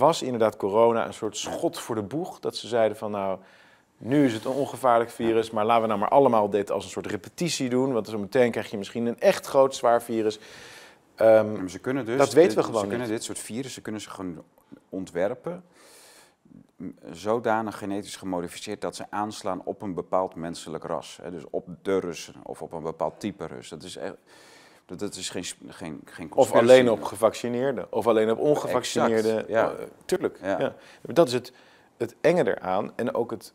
was inderdaad corona een soort schot voor de boeg. Dat ze zeiden van nou, nu is het een ongevaarlijk virus, maar laten we nou maar allemaal dit als een soort repetitie doen. Want zo meteen krijg je misschien een echt groot zwaar virus. Ehm, ze kunnen dus, dat weten we gewoon. Ze kunnen dit soort virussen kunnen ze gewoon ontwerpen. Zodanig genetisch gemodificeerd dat ze aanslaan op een bepaald menselijk ras. Dus op de Russen of op een bepaald type russen. Dat is echt dat is geen, Of alleen op gevaccineerden, of alleen op ongevaccineerden. Eh, tuurlijk. Ja. Dat is het, het enge eraan en ook het